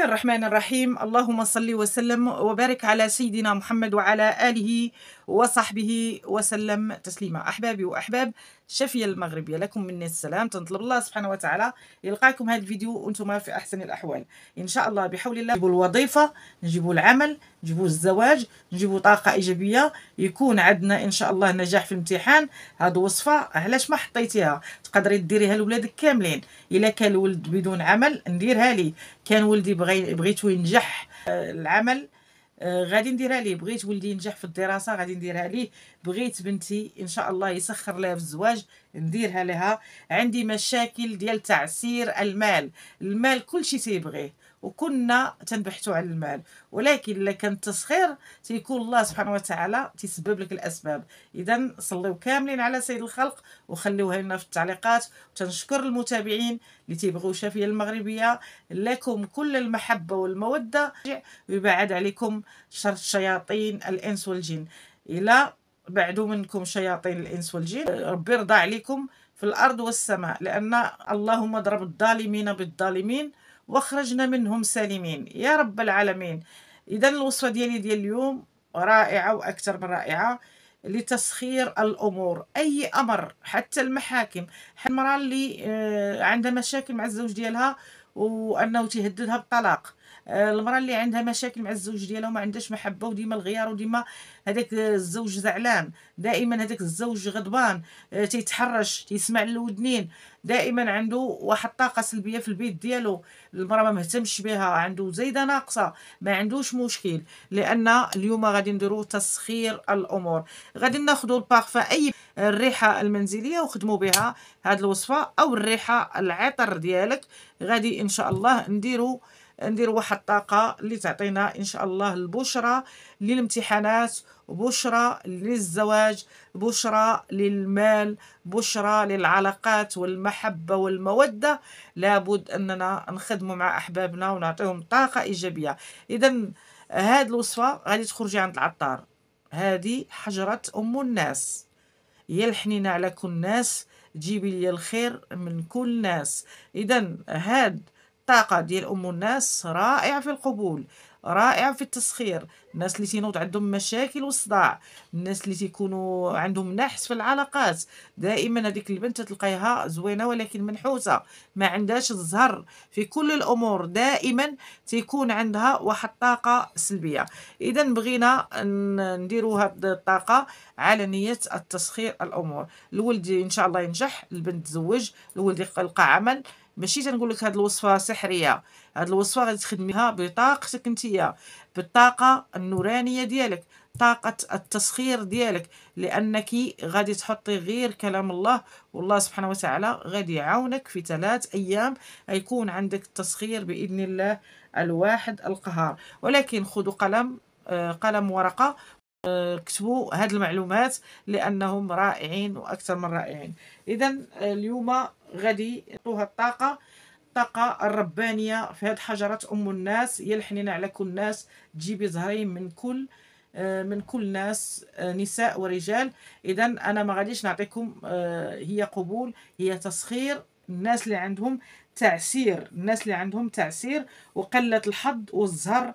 الله الرحمن الرحيم اللهم صل وسلم وبارك على سيدنا محمد وعلى آله وصحبه وسلم تسليما أحبابي وأحباب الشافيه المغربيه لكم مني السلام تنطلب الله سبحانه وتعالى يلقاكم هذا الفيديو وانتم في احسن الاحوال ان شاء الله بحول الله نجيبوا الوظيفه نجيبوا العمل نجيبوا الزواج نجيبوا طاقه ايجابيه يكون عندنا ان شاء الله نجاح في الامتحان هاد وصفه علاش ما حطيتيها تقدري ديريها لولادك كاملين الا كان الولد بدون عمل نديرها ليه كان ولدي بغي بغيتو ينجح آه، العمل آه، غادي نديرها ليه بغيت ولدي ينجح في الدراسه غادي نديرها ليه بغيت بنتي ان شاء الله يسخر لها في الزواج نديرها لها عندي مشاكل ديال تعسير المال المال كل شيء تيبغيه وكنا تنبحثوا على المال ولكن الا كان التسخير تيكون الله سبحانه وتعالى تيسبب لك الاسباب اذا صليو كاملين على سيد الخلق وخليوها لنا في التعليقات وتنشكر المتابعين اللي تيبغيو شافيه المغربيه لكم كل المحبه والموده ويبعد عليكم شر الشياطين الانس والجن الى بعدوا منكم شياطين الإنس والجن ربي يرضى عليكم في الأرض والسماء لأن اللهم ضرب الظالمين بالظالمين واخرجنا منهم سالمين يا رب العالمين إذا الوصفة ديالي ديال اليوم رائعة وأكثر من رائعة لتسخير الامور اي امر حتى المحاكم المراه اللي آه، عندها مشاكل مع الزوج ديالها وانه تيهددها بالطلاق آه، المراه اللي عندها مشاكل مع الزوج ديالها وما عندهاش محبه وديما الغيار وديما هذاك الزوج زعلان دائما هذاك الزوج غضبان آه، تيتحرش تيسمع للودنين دائما عنده واحد الطاقه سلبيه في البيت ديالو المراه ما مهتمش بها عنده زايده ناقصه ما عندوش مشكل لان اليوم غادي نديرو تسخير الامور غادي ناخذ البارفان اي الريحه المنزليه وخدموا بها هاد الوصفه او الريحه العطر ديالك غادي ان شاء الله نديرو نديرو واحد الطاقه اللي تعطينا ان شاء الله البشرى للامتحانات بشرى للزواج بشرى للمال بشرى للعلاقات والمحبه والموده لابد اننا نخدموا مع احبابنا ونعطيهم طاقه ايجابيه اذا هاد الوصفه غادي تخرجي عند العطار هذه حجره ام الناس يا الحنينة على كل ناس جيبي لي الخير من كل ناس إذا هاد الطاقة ديال أم الناس رائعة في القبول رائع في التسخير الناس اللي تينوض عندهم مشاكل وصداع الناس اللي تيكونوا عندهم نحس في العلاقات دائما هذيك البنت تلقايها زوينه ولكن منحوسه ما عندهاش الزهر في كل الامور دائما تيكون عندها واحد الطاقه سلبيه اذا بغينا نديروا هذه الطاقه على نيه التسخير الامور الولد ان شاء الله ينجح البنت تزوج الولد يلقى عمل ماشي تنقول لك هذه الوصفه سحريه هذه الوصفه غادي تخدميها بطاقتك نتيا بالطاقه النورانيه ديالك طاقة التسخير ديالك لأنك غادي تحطي غير كلام الله والله سبحانه وتعالى غادي يعاونك في ثلاث أيام يكون عندك التسخير بإذن الله الواحد القهار ولكن خذوا قلم آه، قلم ورقة آه، اكتبوا هذه المعلومات لأنهم رائعين وأكثر من رائعين إذا آه، اليوم غادي يعطوها الطاقه الطاقه الربانيه في هاد حجره ام الناس هي الحنينه على كل الناس تجيبي زهرين من كل آه، من كل ناس آه، نساء ورجال اذا انا ما غاديش نعطيكم آه، هي قبول هي تسخير الناس اللي عندهم تعسير الناس اللي عندهم تعسير وقله الحظ والزهر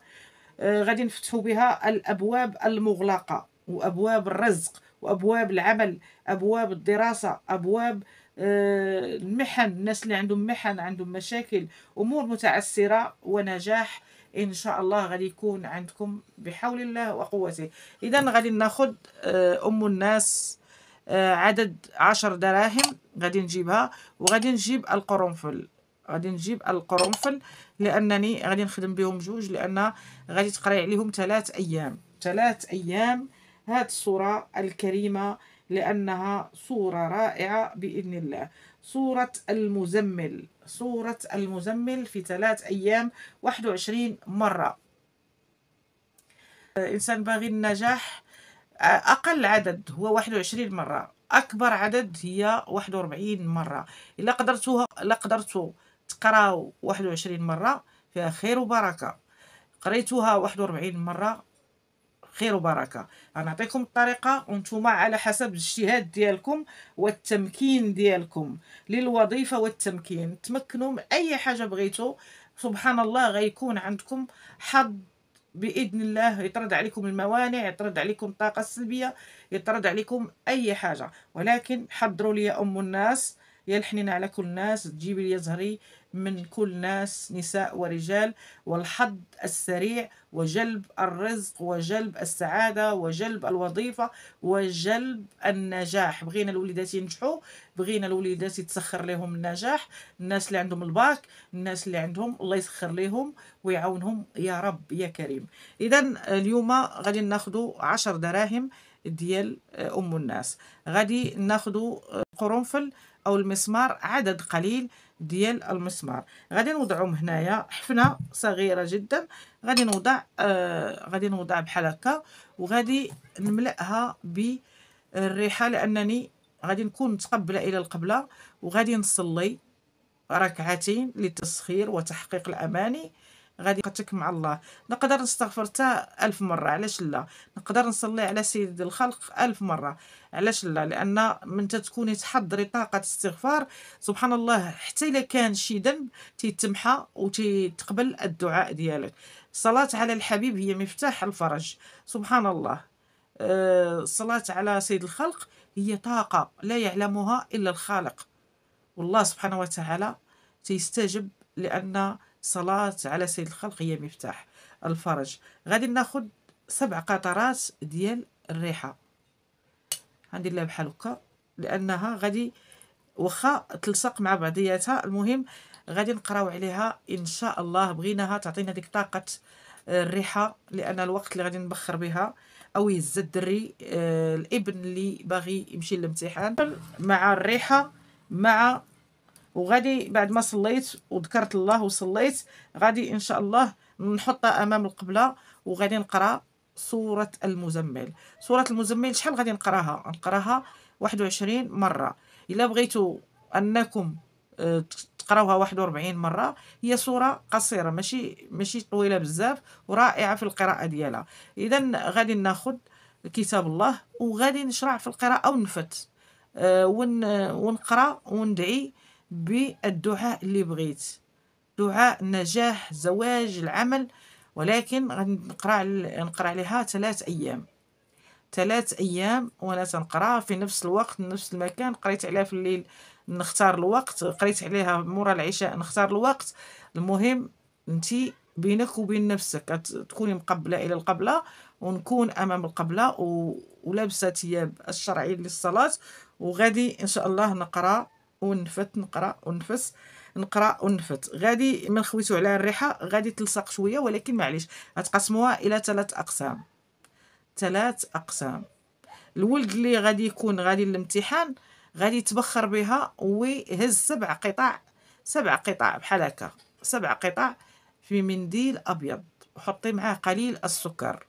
غادي نفتحوا بها الابواب المغلقه وابواب الرزق وابواب العمل ابواب الدراسه ابواب المحن الناس اللي عندهم محن عندهم مشاكل امور متعسره ونجاح ان شاء الله غادي يكون عندكم بحول الله وقوته اذا غادي ناخذ آه، ام الناس آه، عدد عشر دراهم غادي نجيبها وغادي نجيب القرنفل غادي نجيب القرنفل لانني غادي نخدم بهم جوج لان غادي تقري عليهم ثلاث ايام ثلاث ايام هاد الصوره الكريمه لأنها صورة رائعة بإذن الله صورة المزمل صورة المزمل في ثلاث أيام 21 مرة إنسان باغي النجاح أقل عدد هو 21 مرة أكبر عدد هي 41 مرة إلا قدرتوا إلا قدرتو تقراو 21 مرة فيها خير وبركة قريتوها 41 مرة خير وبركه غنعطيكم الطريقه وانتم على حسب الاجتهاد ديالكم والتمكين ديالكم للوظيفه والتمكين تمكنوا من اي حاجه بغيتوا سبحان الله غيكون عندكم حظ باذن الله يطرد عليكم الموانع يطرد عليكم الطاقه السلبيه يطرد عليكم اي حاجه ولكن حضروا لي ام الناس يا على كل الناس تجيبي لي زهري من كل ناس نساء ورجال والحد السريع وجلب الرزق وجلب السعادة وجلب الوظيفة وجلب النجاح بغينا الوليدات ينجحوا بغينا الوليدات يتسخر لهم النجاح الناس اللي عندهم الباك الناس اللي عندهم الله يسخر لهم ويعاونهم يا رب يا كريم إذا اليوم غادي ناخذ عشر دراهم ديال آه، ام الناس غادي ناخذ آه، قرنفل او المسمار عدد قليل ديال المسمار غادي نوضعهم هنايا حفنه صغيره جدا غادي نوضع آه غادي نوضع بحال هكا وغادي نملاها بالريحه لانني غادي نكون متقبله الى القبله وغادي نصلي ركعتين للتسخير وتحقيق الاماني غادي قتك مع الله نقدر نستغفر حتى ألف مرة علاش لا نقدر نصلي على سيد الخلق ألف مرة علاش لا لأن من تتكوني تحضري طاقة استغفار سبحان الله حتى إلا كان شي ذنب تيتمحى وتتقبل الدعاء ديالك الصلاة على الحبيب هي مفتاح الفرج سبحان الله الصلاة آه، على سيد الخلق هي طاقة لا يعلمها إلا الخالق والله سبحانه وتعالى تيستجب لأن صلاة على سيد الخلق هي مفتاح الفرج غادي ناخد سبع قطرات ديال الريحة غندير الله بحال هكا لانها غادي وخا تلصق مع بعضياتها المهم غادي نقراو عليها ان شاء الله بغيناها تعطينا ديك طاقه آه، الريحه لان الوقت اللي غادي نبخر بها او يهز الدري آه الابن اللي باغي يمشي للامتحان مع الريحه مع وغادي بعد ما صليت وذكرت الله وصليت غادي ان شاء الله نحطها امام القبله وغادي نقرا سوره المزمل سوره المزمل شحال غادي نقراها نقراها 21 مره الا بغيتوا انكم آه، تقراوها 41 مره هي سوره قصيره ماشي ماشي طويله بزاف ورائعه في القراءه ديالها اذا غادي ناخذ كتاب الله وغادي نشرع في القراءه ونفت آه، ونقرا وندعي بالدعاء اللي بغيت دعاء نجاح زواج العمل ولكن غنقرا نقرا عليها ثلاث ايام ثلاث ايام وانا تنقرا في نفس الوقت نفس المكان قريت عليها في الليل نختار الوقت قريت عليها مورا العشاء نختار الوقت المهم انت بينك وبين نفسك تكوني مقبله الى القبله ونكون امام القبله و... ولابسه ثياب الشرعي للصلاه وغادي ان شاء الله نقرا ونفت نقرا ونفس نقرا ونفت غادي من خويتو على الريحه غادي تلصق شويه ولكن معليش غتقسموها الى ثلاث اقسام ثلاث اقسام الولد اللي غادي يكون غادي للامتحان غادي يتبخر بها ويهز سبع قطع سبع قطع بحال هكا سبع قطع في منديل ابيض وحطي معاه قليل السكر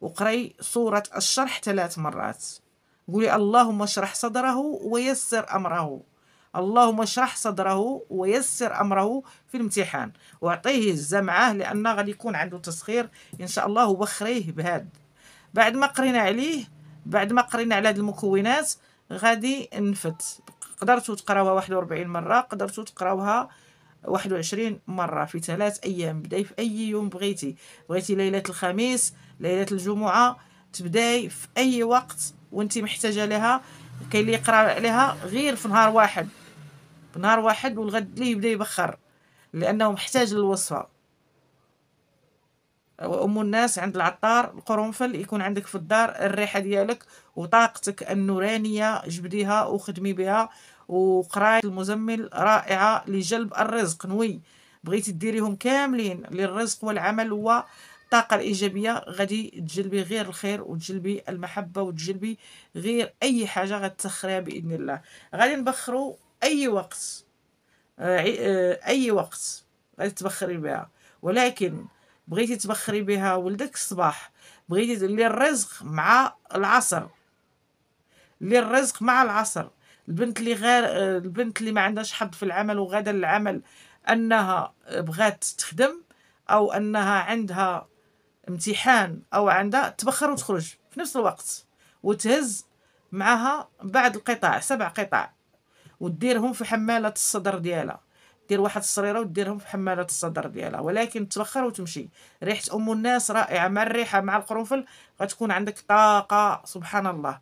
وقري صورة الشرح ثلاث مرات قولي اللهم اشرح صدره ويسر أمره اللهم اشرح صدره ويسر امره في الامتحان واعطيه الزمعه لان غادي يكون عنده تسخير ان شاء الله وخريه بهاد بعد ما قرينا عليه بعد ما قرينا على هاد المكونات غادي نفت قدرتوا تقراوها 41 مره قدرتوا تقراوها 21 مره في ثلاث ايام بداي في اي يوم بغيتي بغيتي ليله الخميس ليله الجمعه تبداي في اي وقت وانت محتاجه لها كاين اللي يقرا عليها غير في نهار واحد بنهار واحد والغد ليه يبدا يبخر لانه محتاج للوصفه ام الناس عند العطار القرنفل يكون عندك في الدار الريحه ديالك وطاقتك النورانيه جبديها وخدمي بها وقراي المزمل رائعه لجلب الرزق نوي بغيتي ديريهم كاملين للرزق والعمل الطاقة الايجابيه غادي تجلبي غير الخير وتجلبي المحبه وتجلبي غير اي حاجه غتسخريها باذن الله غادي نبخرو أي وقت آه، آه، أي وقت غادي تبخري بها ولكن بغيتي تبخري بها ولدك الصباح بغيتي لي الرزق مع العصر لي الرزق مع العصر البنت اللي غير آه، البنت اللي ما عندهاش حظ في العمل وغدا للعمل انها بغات تخدم او انها عندها امتحان او عندها تبخر وتخرج في نفس الوقت وتهز معها بعد القطاع سبع قطاع وديرهم في حمالة الصدر ديالها دير واحد الصريره وديرهم في حماله الصدر ديالها ولكن تبخر وتمشي ريحه ام الناس رائعه مع الريحه مع القرنفل غتكون عندك طاقه سبحان الله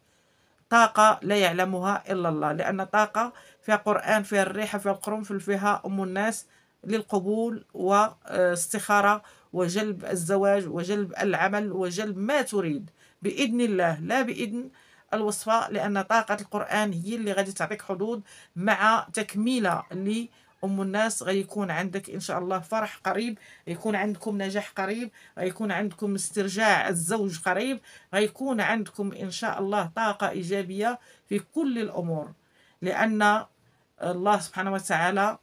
طاقه لا يعلمها الا الله لان طاقه فيها قران فيها الريحه فيها القرنفل فيها ام الناس للقبول واستخاره وجلب الزواج وجلب العمل وجلب ما تريد باذن الله لا باذن الوصفة لأن طاقة القرآن هي اللي غادي تعطيك حظوظ مع تكملة اللي ام الناس غيكون عندك ان شاء الله فرح قريب غيكون عندكم نجاح قريب غيكون عندكم استرجاع الزوج قريب غيكون عندكم ان شاء الله طاقه ايجابيه في كل الامور لان الله سبحانه وتعالى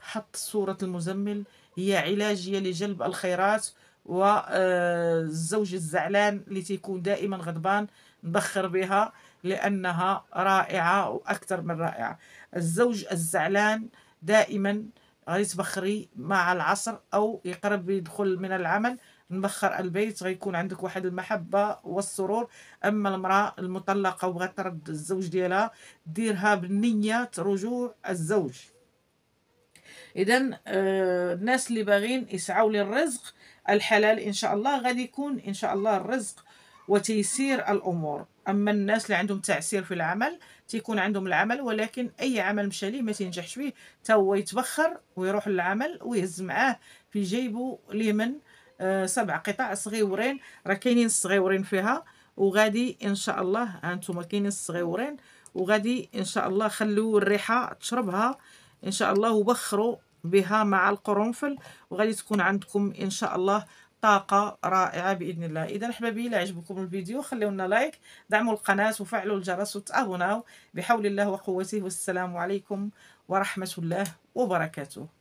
حط سوره المزمل هي علاجيه لجلب الخيرات والزوج آه، الزعلان اللي تيكون دائما غضبان نبخر بها لأنها رائعة وأكثر من رائعة الزوج الزعلان دائما غيتبخري مع العصر أو يقرب يدخل من العمل نبخر البيت غيكون عندك واحد المحبة والسرور أما المرأة المطلقة وغترد ترد الزوج ديالها ديرها بنية رجوع الزوج إذا آه، الناس اللي باغين يسعوا للرزق الحلال إن شاء الله غادي يكون إن شاء الله الرزق وتيسير الامور اما الناس اللي عندهم تعسير في العمل تيكون عندهم العمل ولكن اي عمل مشى ليه ما تنجحش فيه حتى هو يتبخر ويروح للعمل ويهز معاه في جيبه ليمن آه، سبع قطع صغيورين راه كاينين الصغيورين فيها وغادي ان شاء الله هانتوما كاينين الصغيورين وغادي ان شاء الله خلوا الريحه تشربها ان شاء الله وبخروا بها مع القرنفل وغادي تكون عندكم ان شاء الله طاقة رائعة بإذن الله إذا أحبابي الى عجبكم الفيديو لنا لايك دعموا القناة وفعلوا الجرس وتابوناو بحول الله وقوته والسلام عليكم ورحمة الله وبركاته